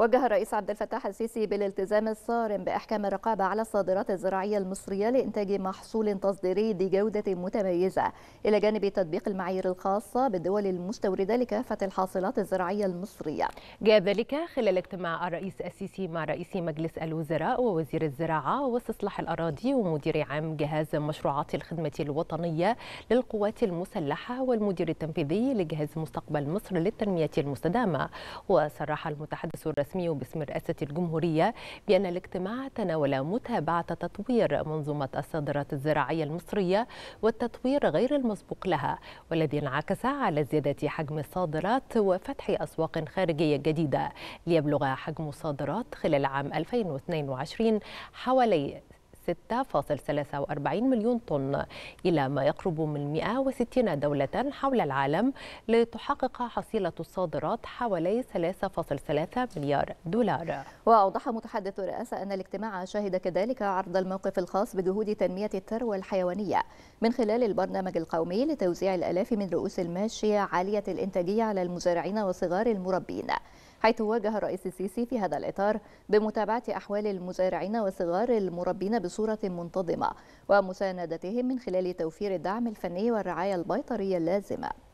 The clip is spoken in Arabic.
وجه الرئيس عبد الفتاح السيسي بالالتزام الصارم باحكام الرقابه على الصادرات الزراعيه المصريه لانتاج محصول تصديري بجوده متميزه الى جانب تطبيق المعايير الخاصه بالدول المستورده لكافه الحاصلات الزراعيه المصريه. جاء ذلك خلال اجتماع الرئيس السيسي مع رئيس مجلس الوزراء ووزير الزراعه واستصلاح الاراضي ومدير عام جهاز مشروعات الخدمه الوطنيه للقوات المسلحه والمدير التنفيذي لجهاز مستقبل مصر للتنميه المستدامه وصرح المتحدث الرسمي الرسمي باسم رئاسة الجمهورية بأن الاجتماع تناول متابعة تطوير منظومة الصادرات الزراعية المصرية والتطوير غير المسبوق لها والذي انعكس على زيادة حجم الصادرات وفتح أسواق خارجية جديدة ليبلغ حجم الصادرات خلال عام 2022 حوالي 6.43 مليون طن إلى ما يقرب من 160 دولة حول العالم لتحقق حصيلة الصادرات حوالي 3.3 مليار دولار وأوضح متحدث الرئاسة أن الاجتماع شهد كذلك عرض الموقف الخاص بجهود تنمية الثروة الحيوانية من خلال البرنامج القومي لتوزيع الألاف من رؤوس الماشية عالية الإنتاجية على المزارعين وصغار المربين حيث واجه الرئيس السيسي في هذا الإطار بمتابعة أحوال المزارعين وصغار المربين بصورة منتظمة ومساندتهم من خلال توفير الدعم الفني والرعاية البيطرية اللازمة